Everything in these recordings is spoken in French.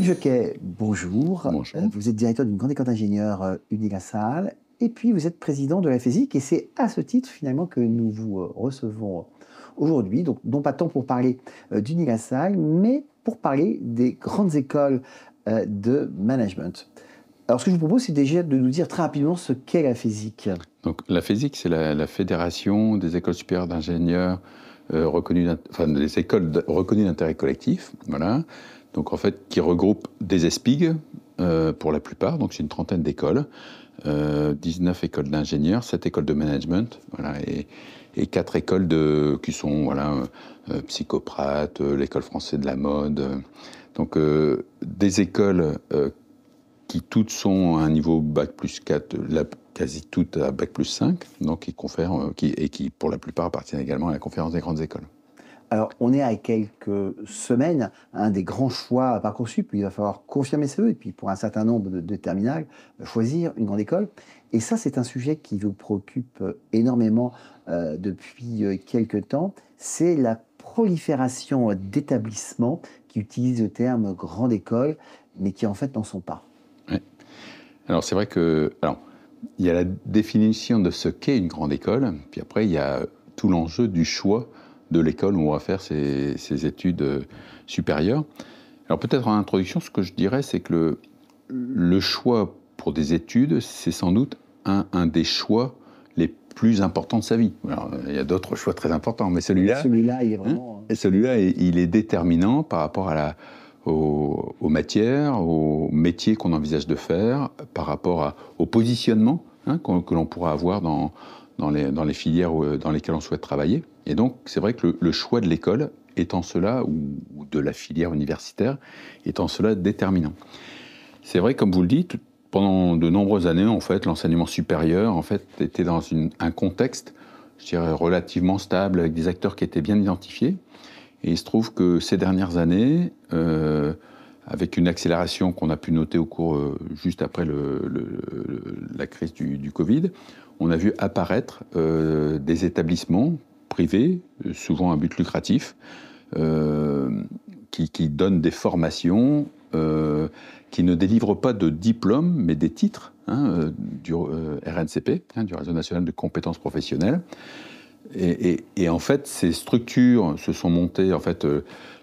je bonjour. Vous êtes directeur d'une grande école d'ingénieurs euh, Unilassal et puis vous êtes président de la Physique, et c'est à ce titre finalement que nous vous euh, recevons euh, aujourd'hui, donc non pas tant pour parler d'Unilassal, mais pour parler des grandes écoles de management. Alors ce que je vous propose, c'est déjà de nous dire très rapidement ce qu'est la Physique. Donc la Physique, c'est la, Fédération des écoles supérieures d'ingénieurs reconnues, écoles reconnues d'intérêt collectif, voilà, donc en fait qui regroupe des ESPIG euh, pour la plupart, donc c'est une trentaine d'écoles, 19 euh, écoles d'ingénieurs, 7 écoles de management, voilà, et, et 4 écoles de, qui sont voilà, euh, psychoprates, l'école française de la mode, donc des écoles qui toutes sont à un niveau bac plus 4, la, quasi toutes à bac plus 5, donc qui confèrent, et qui pour la plupart appartiennent également à la conférence des grandes écoles. Alors, on est à quelques semaines, un hein, des grands choix à Parcoursup, puis il va falloir confirmer ce et puis pour un certain nombre de, terminales, choisir une grande école. Et ça, c'est un sujet qui vous préoccupe euh, énormément euh, depuis euh, quelques temps, c'est la prolifération d'établissements qui utilisent le terme grande école, mais qui en fait n'en sont pas. Alors, c'est vrai que... Alors, il y a la définition de ce qu'est une grande école, puis après, il y a tout l'enjeu du choix de l'école où on va faire ses, études euh, supérieures. Alors peut-être en introduction, ce que je dirais, c'est que le, choix pour des études, c'est sans doute un, des choix les plus importants de sa vie. il y a d'autres choix très importants, mais celui-là, celui-là, il est hein, celui-là, il est déterminant par rapport aux, matières, aux métiers qu'on envisage de faire, par rapport au positionnement hein, que l'on pourra avoir dans, les, filières euh, dans lesquelles on souhaite travailler. Et donc, c'est vrai que le, choix de l'école étant cela, ou, de la filière universitaire, est en cela déterminant. C'est vrai, comme vous le dites, pendant de nombreuses années, en fait, l'enseignement supérieur, en fait, était dans un contexte, je dirais, relativement stable, avec des acteurs qui étaient bien identifiés. Et il se trouve que ces dernières années, euh, avec une accélération qu'on a pu noter au cours euh, juste après la crise du, Covid, on a vu apparaître euh, des établissements privés, euh, souvent à but lucratif, euh, qui, qui, donnent des formations, euh, qui ne délivrent pas de diplômes, mais des titres hein, du RNCP, hein, du Réseau national de compétences professionnelles. Et, et en fait, ces structures se sont montées, en fait,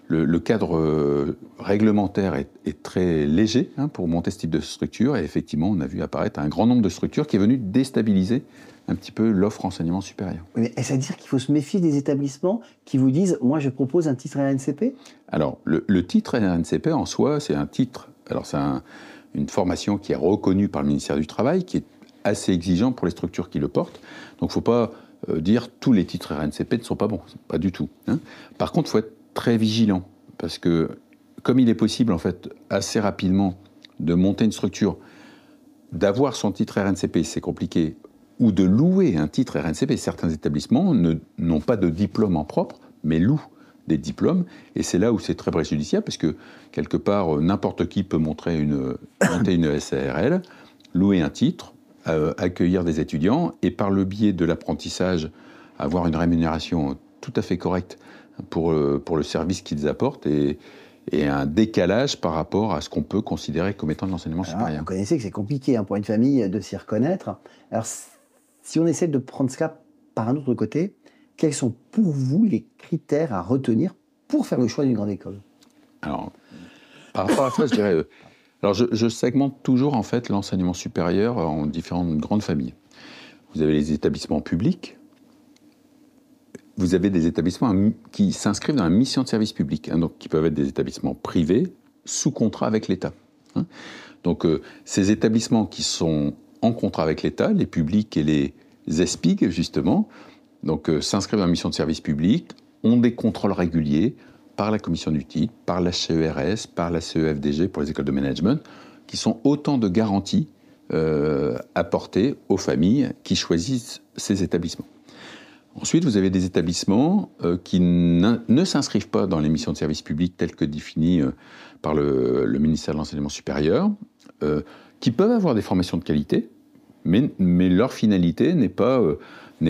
le, cadre euh, réglementaire est, très léger hein, pour monter ce type de structure, et effectivement, on a vu apparaître un grand nombre de structures qui est venu déstabiliser un petit peu l'offre enseignement supérieur. mais est-ce à dire qu'il faut se méfier des établissements qui vous disent Moi, je propose un titre RNCP Alors, le, titre RNCP en soi, c'est un titre. Alors, c'est une formation qui est reconnue par le ministère du Travail, qui est assez exigeante pour les structures qui le portent. Donc, il ne faut pas euh, dire tous les titres RNCP ne sont pas bons, pas du tout. Hein. Par contre, il faut être très vigilant, parce que comme il est possible en fait assez rapidement de monter une structure, d'avoir son titre RNCP, c'est compliqué, ou de louer un titre RNCP, certains établissements n'ont pas de diplôme en propre, mais louent des diplômes, et c'est là où c'est très préjudiciable, parce que quelque part, n'importe qui peut monter une SARL, louer un titre, euh, accueillir des étudiants, et par le biais de l'apprentissage, avoir une rémunération tout à fait correcte pour, euh, pour le service qu'ils apportent et, et un décalage par rapport à ce qu'on peut considérer comme étant de l'enseignement supérieur. Vous connaissez que c'est compliqué hein, pour une famille de s'y reconnaître. Alors, si on essaie de prendre ce cas par un autre côté, quels sont pour vous les critères à retenir pour faire le choix d'une grande école Alors, par rapport à ça, je dirais. Euh, alors, je, je, segmente toujours en fait l'enseignement supérieur en différentes grandes familles. Vous avez les établissements publics, vous avez des établissements qui s'inscrivent dans la mission de service public, hein, donc qui peuvent être des établissements privés sous contrat avec l'État. Hein. Donc euh, ces établissements qui sont en contrat avec l'État, les publics et les ESPIG justement, donc euh, s'inscrivent dans la mission de service public, ont des contrôles réguliers par la commission du par la CERS, par la CEFDG pour les écoles de management, qui sont autant de garanties euh, apportées aux familles qui choisissent ces établissements. Ensuite, vous avez des établissements euh, qui ne s'inscrivent pas dans les missions de service public telles que définies euh, par le, ministère de l'Enseignement supérieur, euh, qui peuvent avoir des formations de qualité, mais, leur finalité n'est pas,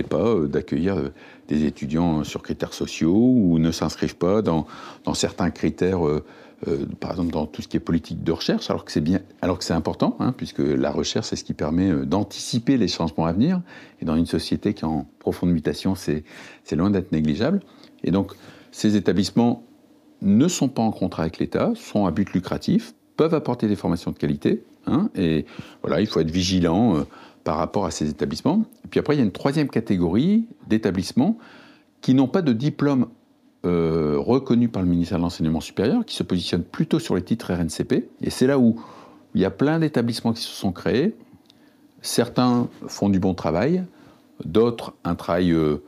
pas d'accueillir des étudiants sur critères sociaux ou ne s'inscrivent pas dans, dans, certains critères euh, par exemple dans tout ce qui est politique de recherche, alors que c'est bien, alors que c'est important, hein, puisque la recherche c'est ce qui permet euh, d'anticiper les changements à venir. Et dans une société qui est en profonde mutation, c'est loin d'être négligeable. Et donc ces établissements ne sont pas en contrat avec l'État, sont à but lucratif, peuvent apporter des formations de qualité. Hein, et voilà, il faut être vigilant euh, par rapport à ces établissements. Et puis après, il y a une troisième catégorie d'établissements qui n'ont pas de diplôme euh, reconnu par le ministère de l'Enseignement supérieur qui se positionne plutôt sur les titres RNCP. Et c'est là où il y a plein d'établissements qui se sont créés. Certains font du bon travail, d'autres un travail euh,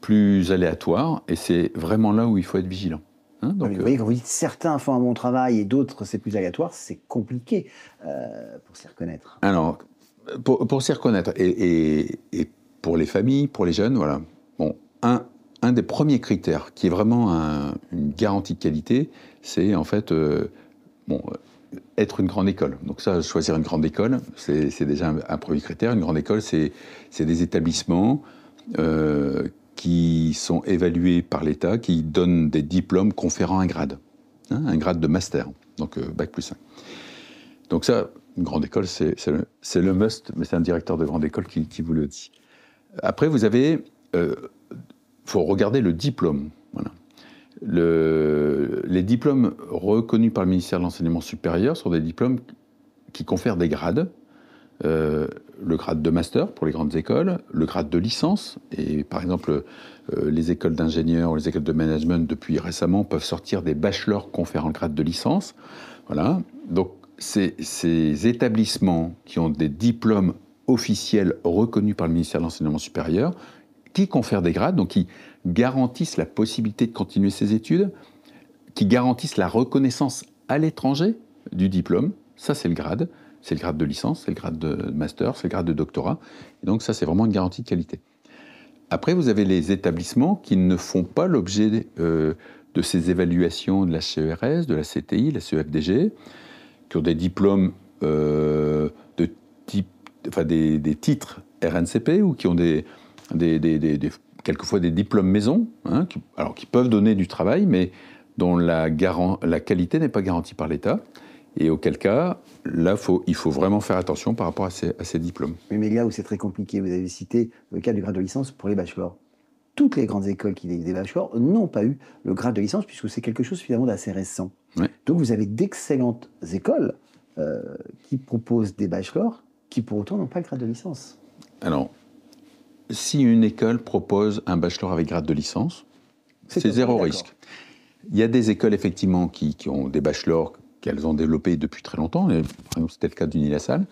plus aléatoire. Et c'est vraiment là où il faut être vigilant. Hein, ah, vous euh. voyez, quand vous dites certains font un bon travail et d'autres c'est plus aléatoire, c'est compliqué pour s'y reconnaître. Alors, pour, s'y reconnaître et, et, pour les familles, pour les jeunes, voilà. Bon, un, un des premiers critères, qui est vraiment une garantie de qualité, c'est en fait euh, euh, être une grande école. Donc ça, choisir une grande école, c'est déjà un, premier critère. Une grande école, c'est des établissements euh, qui sont évalués par l'État, qui donnent des diplômes conférant un grade, hein, un grade de master, donc bac plus 5. Donc ça, une grande école, c'est le, must, mais c'est un directeur de grande école qui, qui vous le dit. Après, vous avez faut regarder le diplôme. Voilà. Le, les diplômes reconnus par le ministère de l'Enseignement supérieur sont des diplômes qui confèrent des grades. Euh, le grade de master pour les grandes écoles, le grade de licence, et par exemple euh, les écoles d'ingénieurs ou les écoles de management depuis récemment peuvent sortir des bachelors conférant le grade de licence. Voilà. Donc ces établissements qui ont des diplômes officiels reconnus par le ministère de l'Enseignement supérieur qui confèrent des grades, donc qui garantissent la possibilité de continuer ses études, qui garantissent la reconnaissance à l'étranger du diplôme. Ça, c'est le grade. C'est le grade de licence, c'est le grade de master, c'est le grade de doctorat. donc ça, c'est vraiment une garantie de qualité. Après, vous avez les établissements qui ne font pas l'objet euh, de ces évaluations de la CERS, de la CTI, la CEFDG, qui ont des diplômes euh, de type, enfin des, des, titres RNCP ou qui ont des, des, quelquefois des diplômes maison, hein, qui, alors qui peuvent donner du travail, mais dont la, la qualité n'est pas garantie par l'État. Et auquel cas, là, faut, il faut vraiment faire attention par rapport à ces, diplômes. mais là où c'est très compliqué, vous avez cité le cas du grade de licence pour les bachelors. Toutes les grandes écoles qui délivrent des bachelors n'ont pas eu le grade de licence, puisque c'est quelque chose finalement d'assez récent. Donc vous avez d'excellentes écoles euh, qui proposent des bachelors qui pour autant n'ont pas le grade de licence. Alors, si une école propose un bachelor avec grade de licence, c'est zéro risque. Il y a des écoles, effectivement, qui, ont des bachelors qu'elles ont développés depuis très longtemps. C'était le cas d'Uni-la-Salle.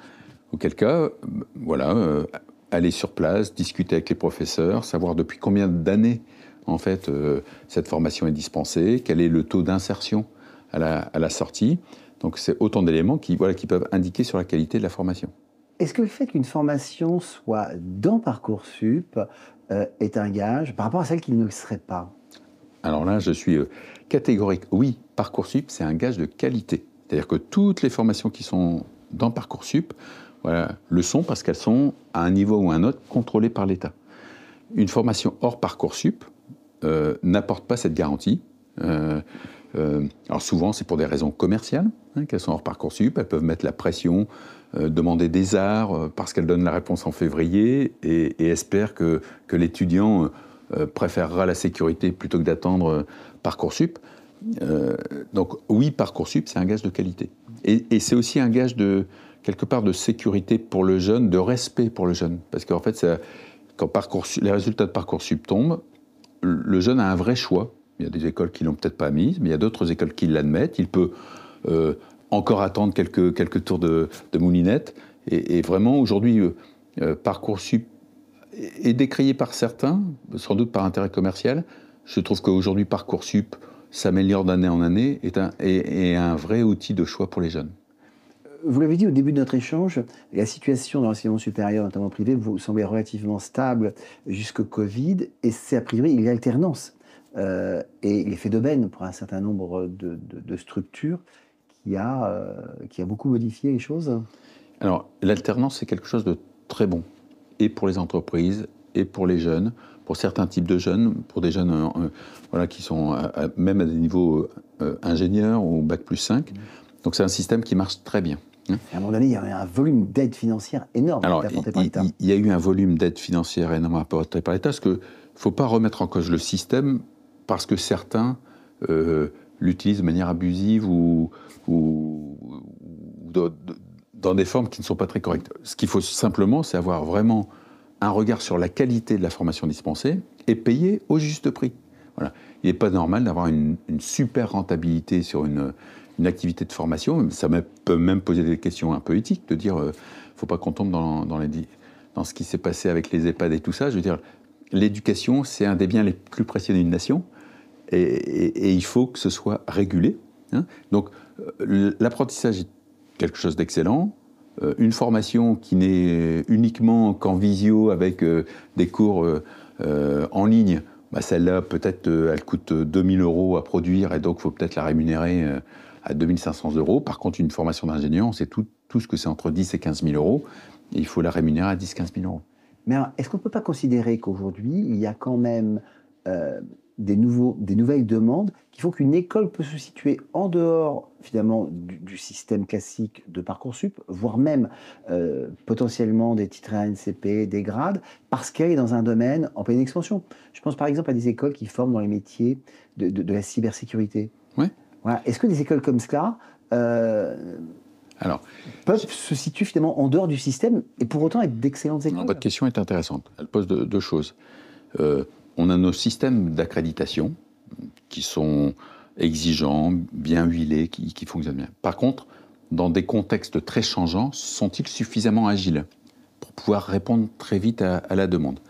Auquel cas, voilà, euh, aller sur place, discuter avec les professeurs, savoir depuis combien d'années, en fait, euh, cette formation est dispensée, quel est le taux d'insertion à la, sortie. Donc, c'est autant d'éléments qui peuvent indiquer sur la qualité de la formation. Est-ce que le fait qu'une formation soit dans Parcoursup euh, est un gage par rapport à celle qui ne serait pas Alors là, je suis euh, catégorique. Oui, Parcoursup, c'est un gage de qualité. C'est-à-dire que toutes les formations qui sont dans Parcoursup voilà, le sont parce qu'elles sont, à un niveau ou à un autre, contrôlées par l'État. Une formation hors Parcoursup euh, n'apporte pas cette garantie. Euh, alors souvent, c'est pour des raisons commerciales hein, qu'elles sont hors Parcoursup. Elles peuvent mettre la pression, euh, demander des arts euh, parce qu'elles donnent la réponse en février et, espèrent que, que l'étudiant préférera la sécurité plutôt que d'attendre Parcoursup. donc oui, Parcoursup, c'est un gage de qualité. Et, c'est aussi un gage de, quelque part, de sécurité pour le jeune, de respect pour le jeune. Parce qu'en fait, quand les résultats de Parcoursup tombent, le jeune a un vrai choix il y a des écoles qui l'ont peut-être pas mise, mais il y a d'autres écoles qui l'admettent. Il peut euh, encore attendre quelques, tours de, moulinette. Et, vraiment, aujourd'hui, euh, euh, Parcoursup est décrié par certains, sans doute par intérêt commercial. Je trouve qu'aujourd'hui, Parcoursup s'améliore d'année en année et est, un vrai outil de choix pour les jeunes. Vous l'avez dit au début de notre échange, la situation dans l'enseignement supérieur, notamment privé, vous semblait relativement stable jusqu'au Covid, et c'est a priori, il y a alternance euh, et l'effet est pour un certain nombre de, structures qui a, euh, qui a beaucoup modifié les choses. Alors, l'alternance, c'est quelque chose de très bon, et pour les entreprises, et pour les jeunes, pour certains types de jeunes, pour des jeunes euh, voilà, qui sont même à des niveaux ingénieurs ou bac plus 5. Mmh. Donc, c'est un système qui marche très bien. Hein. À un moment donné, il y avait un volume d'aide financière énorme apporté par l'État. Il y a eu un volume d'aide financière énorme apporté par l'État, parce qu'il ne faut pas remettre en cause le système parce que certains euh, l'utilisent de manière abusive ou, dans des formes qui ne sont pas très correctes. Ce qu'il faut simplement, c'est avoir vraiment un regard sur la qualité de la formation dispensée et payer au juste prix. Voilà. Il n'est pas normal d'avoir une, super rentabilité sur une, activité de formation. Ça peut même poser des questions un peu éthiques, de dire, ne euh, faut pas qu'on tombe dans, dans, dans ce qui s'est passé avec les EHPAD et tout ça. Je veux dire, l'éducation, c'est un des biens les plus précieux d'une nation et, il faut que ce soit régulé. Hein. Donc euh, l'apprentissage est quelque chose d'excellent. Euh, une formation qui n'est uniquement qu'en visio avec euh, des cours en ligne, bah celle-là, peut-être, elle coûte 2000 euros à produire et donc il faut peut-être la rémunérer à 2500 euros. Par contre, une formation d'ingénieur, c'est tout, tout ce que c'est entre 10 et 15 000 euros. il faut la rémunérer à 10-15 000 euros. Mais est-ce qu'on ne peut pas considérer qu'aujourd'hui, il y a quand même des, nouveaux, des nouvelles demandes qui font qu'une école peut se situer en dehors finalement du, système classique de Parcoursup, voire même euh, potentiellement des titres ANCP, des grades, parce qu'elle est dans un domaine en pleine expansion. Je pense par exemple à des écoles qui forment dans les métiers de, la cybersécurité. Ouais. Voilà. Est-ce que des écoles comme cela euh, alors, peuvent se situer finalement en dehors du système et pour autant être d'excellentes écoles. Votre question est intéressante. Elle pose deux, choses. Euh, on a nos systèmes d'accréditation qui sont exigeants, bien huilés, qui, fonctionnent bien. Par contre, dans des contextes très changeants, sont-ils suffisamment agiles pour pouvoir répondre très vite à, la demande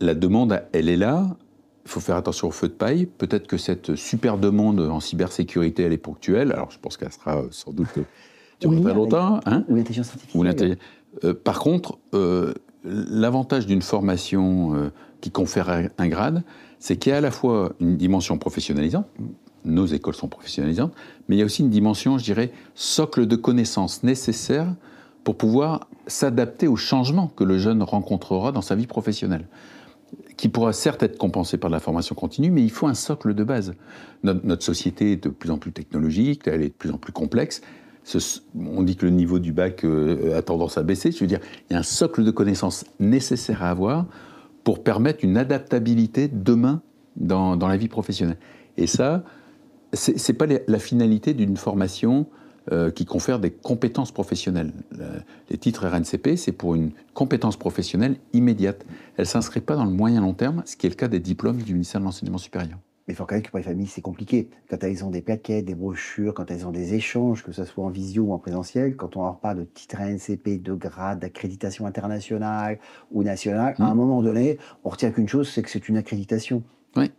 La demande, elle est là. Il faut faire attention au feu de paille. Peut-être que cette super demande en cybersécurité, elle est ponctuelle. Alors, je pense qu'elle sera sans doute durant très longtemps. Hein l'intelligence scientifique. Euh, par contre, euh, L'avantage d'une formation euh, qui confère un grade, c'est qu'il y a à la fois une dimension professionnalisante, nos écoles sont professionnalisantes, mais il y a aussi une dimension, je dirais, socle de connaissances nécessaires pour pouvoir s'adapter aux changements que le jeune rencontrera dans sa vie professionnelle, qui pourra certes être compensé par de la formation continue, mais il faut un socle de base. notre société est de plus en plus technologique, elle est de plus en plus complexe, on dit que le niveau du bac euh, euh, a tendance à baisser, je veux dire, il y a un socle de connaissances nécessaire à avoir pour permettre une adaptabilité demain dans, la vie professionnelle. Et ça, n'est pas la finalité d'une formation euh, qui confère des compétences professionnelles. Les titres RNCP, c'est pour une compétence professionnelle immédiate. Elle ne s'inscrit pas dans le moyen long terme, ce qui est le cas des diplômes du ministère de l'Enseignement supérieur mais il faut même que pour les familles, c'est compliqué. Quand elles ont des plaquettes, des brochures, quand elles ont des échanges, que ce soit en visio ou en présentiel, quand on leur parle de titre NCP, de grade, d'accréditation internationale ou nationale, à un hmm. moment donné, on retient qu'une chose, c'est que c'est une accréditation. Oui,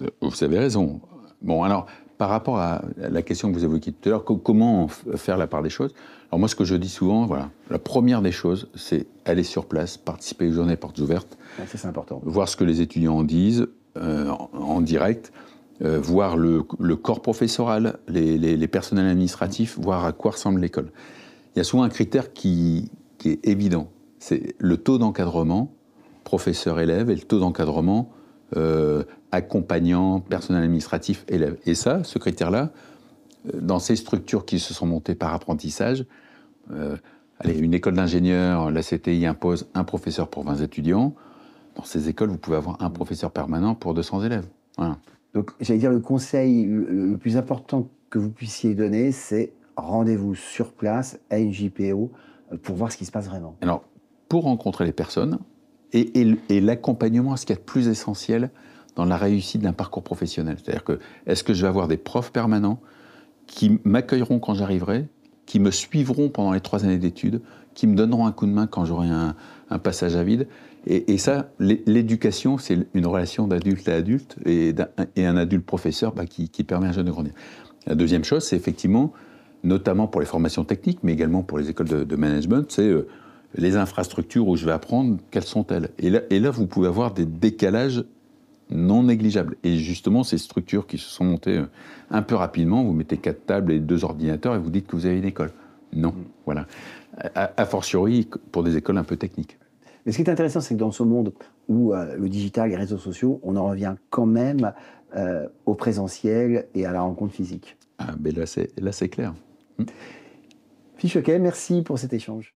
euh, vous avez raison. Bon, alors, par rapport à la question que vous évoquiez tout à l'heure, comment faire la part des choses Alors moi, ce que je dis souvent, voilà, la première des choses, c'est aller sur place, participer aux journées portes ouvertes. c'est important. Voir ce que les étudiants en disent, euh, en direct, euh, voir le, corps professoral, les, personnels administratifs, voir à quoi ressemble l'école. Il y a souvent un critère qui, est évident, c'est le taux d'encadrement professeur-élève et le taux d'encadrement euh, accompagnant, personnel administratif, élève. Et ça, ce critère-là, dans ces structures qui se sont montées par apprentissage, allez, une école d'ingénieurs, la CTI impose un professeur pour 20 étudiants, dans ces écoles, vous pouvez avoir un mmh. professeur permanent pour 200 élèves. Donc, j'allais dire, le conseil le plus important que vous puissiez donner, c'est rendez-vous sur place à une JPO euh, pour voir ce qui se passe vraiment. Alors, pour rencontrer les personnes et, l'accompagnement à ce qui est de plus essentiel dans la réussite d'un parcours professionnel. C'est-à-dire que, est-ce que je vais avoir des profs permanents qui m'accueilleront quand j'arriverai, qui me suivront pendant les trois années d'études, qui me donneront un coup de main quand j'aurai un, passage à vide. Et, ça, l'éducation, c'est une relation d'adulte à adulte et, un, et un adulte professeur bah, qui, qui, permet à un jeune de grandir. La deuxième chose, c'est effectivement, notamment pour les formations techniques, mais également pour les écoles de, management, c'est euh, les infrastructures où je vais apprendre, quelles sont-elles et là, et là, vous pouvez avoir des décalages non négligeables. Et justement, ces structures qui se sont montées euh, un peu rapidement, vous mettez quatre tables et deux ordinateurs et vous dites que vous avez une école. Non, mm. voilà a, fortiori pour des écoles un peu techniques. Mais ce qui est intéressant, c'est que dans ce monde où euh, le digital, et les réseaux sociaux, on en revient quand même euh, au présentiel et à la rencontre physique. Ah, mais là, c'est clair. Fichoquet, merci pour cet échange.